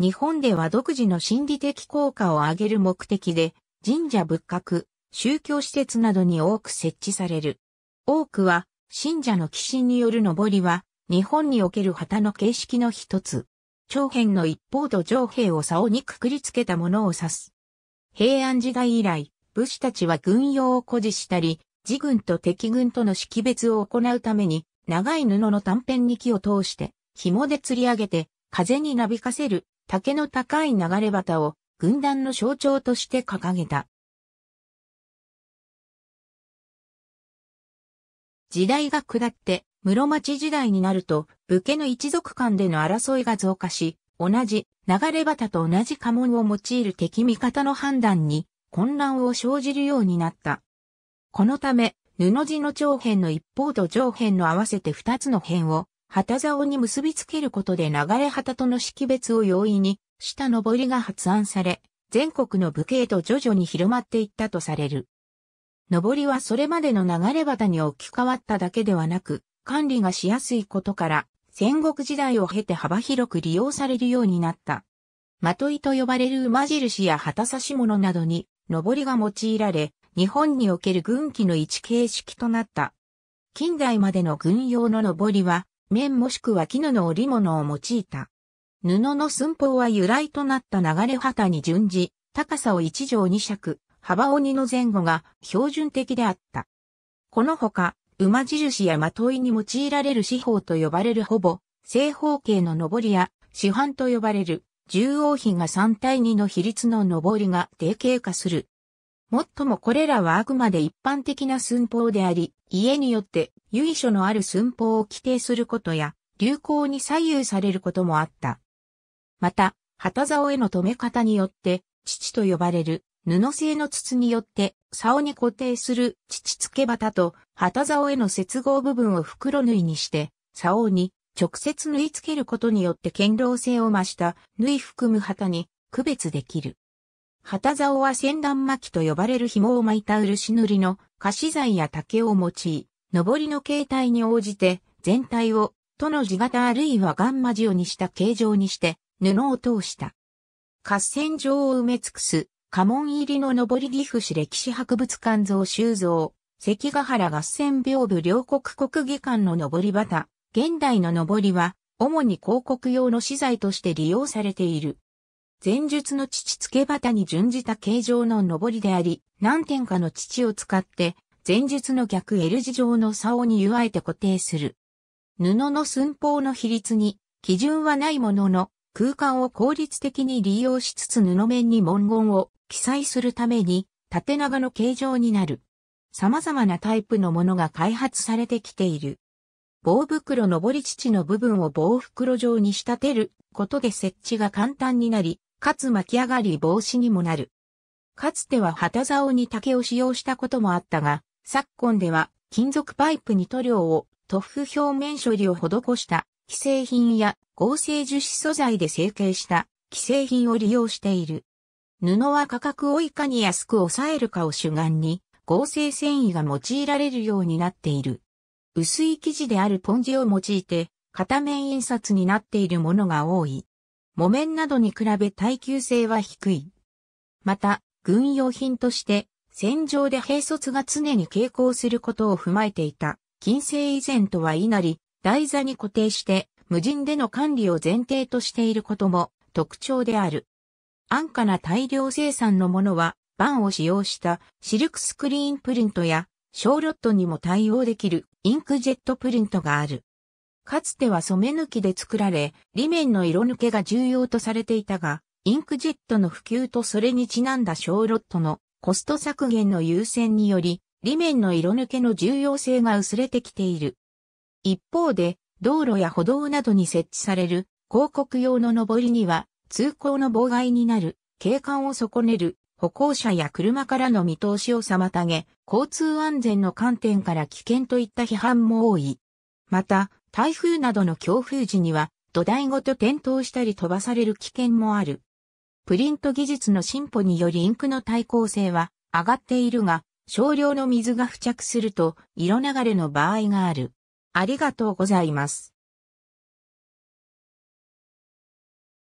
日本では独自の心理的効果を上げる目的で、神社仏閣、宗教施設などに多く設置される。多くは、信者の寄進による登りは、日本における旗の形式の一つ。長辺の一方と上辺を竿にくくりつけたものを指す。平安時代以来、武士たちは軍用を誇示したり、自軍と敵軍との識別を行うために、長い布の短辺に木を通して、紐で吊り上げて、風になびかせる竹の高い流れ旗を軍団の象徴として掲げた。時代が下って、室町時代になると、武家の一族間での争いが増加し、同じ流れ旗と同じ家紋を用いる敵味方の判断に混乱を生じるようになった。このため、布地の長辺の一方と上辺の合わせて二つの辺を旗竿に結びつけることで流れ旗との識別を容易にした上りが発案され、全国の武家へと徐々に広まっていったとされる。上りはそれまでの流れ旗に置き換わっただけではなく、管理がしやすいことから、戦国時代を経て幅広く利用されるようになった。まといと呼ばれる馬印や旗差し物などに、上りが用いられ、日本における軍旗の一形式となった。近代までの軍用の上りは、綿もしくは絹の織物を用いた。布の寸法は由来となった流れ旗に準じ、高さを1畳2尺、幅を2の前後が標準的であった。このほか、馬印やまといに用いられる四方と呼ばれるほぼ、正方形の上りや、四半と呼ばれる、縦横比が3対2の比率の上りが定型化する。もっともこれらはあくまで一般的な寸法であり、家によって由緒のある寸法を規定することや、流行に左右されることもあった。また、旗竿への留め方によって、父と呼ばれる布製の筒によって、竿に固定する父付け旗と旗竿への接合部分を袋縫いにして、竿に直接縫い付けることによって堅牢性を増した縫い含む旗に区別できる。旗竿は千段巻きと呼ばれる紐を巻いた漆塗りの菓子材や竹を用い、上りの形態に応じて全体を、との字型あるいはガンマ字をにした形状にして布を通した。合戦場を埋め尽くす、家紋入りの上り岐阜市歴史博物館像修造、関ヶ原合戦屏風両国国技館の上り旗、現代の上りは、主に広告用の資材として利用されている。前述の父付け旗に準じた形状の上りであり、何点かの父を使って、前述の逆 L 字状の竿に湯あえて固定する。布の寸法の比率に基準はないものの、空間を効率的に利用しつつ布面に文言を記載するために縦長の形状になる。様々なタイプのものが開発されてきている。棒袋上り乳の部分を棒袋状に仕立てることで設置が簡単になり、かつ巻き上がり防止にもなる。かつては旗竿に竹を使用したこともあったが、昨今では金属パイプに塗料を塗布表面処理を施した既製品や合成樹脂素材で成形した既製品を利用している。布は価格をいかに安く抑えるかを主眼に合成繊維が用いられるようになっている。薄い生地であるポンジを用いて、片面印刷になっているものが多い。木綿などに比べ耐久性は低い。また、軍用品として、戦場で兵卒が常に傾向することを踏まえていた、近世以前とはいなり、台座に固定して、無人での管理を前提としていることも特徴である。安価な大量生産のものは、バンを使用したシルクスクリーンプリントや、小ロットにも対応できるインクジェットプリントがある。かつては染め抜きで作られ、裏面の色抜けが重要とされていたが、インクジェットの普及とそれにちなんだ小ロットのコスト削減の優先により、裏面の色抜けの重要性が薄れてきている。一方で、道路や歩道などに設置される広告用の上りには、通行の妨害になる、景観を損ねる、歩行者や車からの見通しを妨げ、交通安全の観点から危険といった批判も多い。また、台風などの強風時には土台ごと転倒したり飛ばされる危険もある。プリント技術の進歩によりインクの耐候性は上がっているが、少量の水が付着すると色流れの場合がある。ありがとうございます。